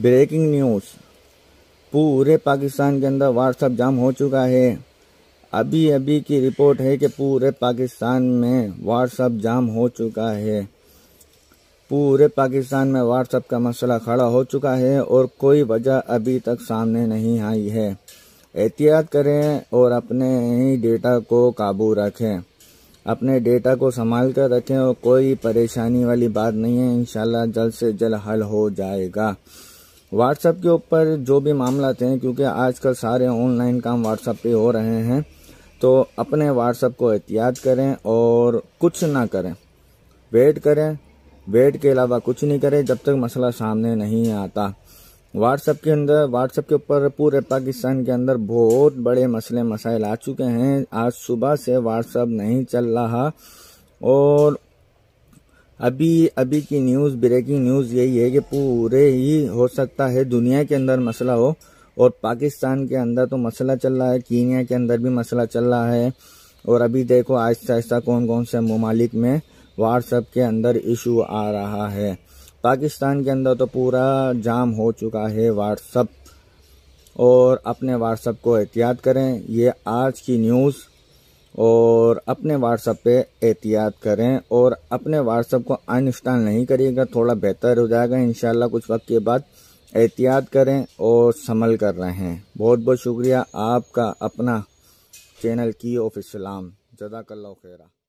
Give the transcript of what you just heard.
breaking news पूरे पाकिस्तान के अंदर व्हाट्सअप जाम हो चुका है अभी अभी की रिपोर्ट है कि पूरे पाकिस्तान में व्हाट्सअप जाम हो चुका है पूरे पाकिस्तान में व्हाट्सअप का मसला खड़ा हो चुका है और कोई वजह अभी तक सामने नहीं आई है एहतियात करें और अपने ही डेटा को काबू रखें अपने डेटा को संभाल कर रखें और कोई परेशानी वाली बात नहीं है इन जल्द से जल्द हल हो जाएगा व्हाट्सएप के ऊपर जो भी मामला थे हैं क्योंकि आजकल सारे ऑनलाइन काम व्हाट्सएप पे हो रहे हैं तो अपने व्हाट्सएप को एहतियात करें और कुछ ना करें वेट करें वेट के अलावा कुछ नहीं करें जब तक मसला सामने नहीं आता व्हाट्सएप के अंदर व्हाट्सएप के ऊपर पूरे पाकिस्तान के अंदर बहुत बड़े मसले मसाइल आ चुके हैं आज सुबह से व्हाट्सएप नहीं चल रहा और अभी अभी की न्यूज़ ब्रेकिंग न्यूज़ यही है कि पूरे ही हो सकता है दुनिया के अंदर मसला हो और पाकिस्तान के अंदर तो मसला चल रहा है कीनिया के अंदर भी मसला चल रहा है और अभी देखो आहिस्ता आहिस्ता कौन कौन से ममालिक में व्हाट्सएप के अंदर इशू आ रहा है पाकिस्तान के अंदर तो पूरा जाम हो चुका है व्हाट्सअप और अपने व्हाट्सअप को एहतियात करें ये आज की न्यूज़ और अपने व्हाट्सअप पे एहतियात करें और अपने व्हाट्सअप को अनइंस्टॉल नहीं करिएगा थोड़ा बेहतर हो जाएगा इन कुछ वक्त के बाद एहतियात करें और संभल कर रहे हैं बहुत बहुत शुक्रिया आपका अपना चैनल की ऑफ इस्लाम जदाकल्ला खेरा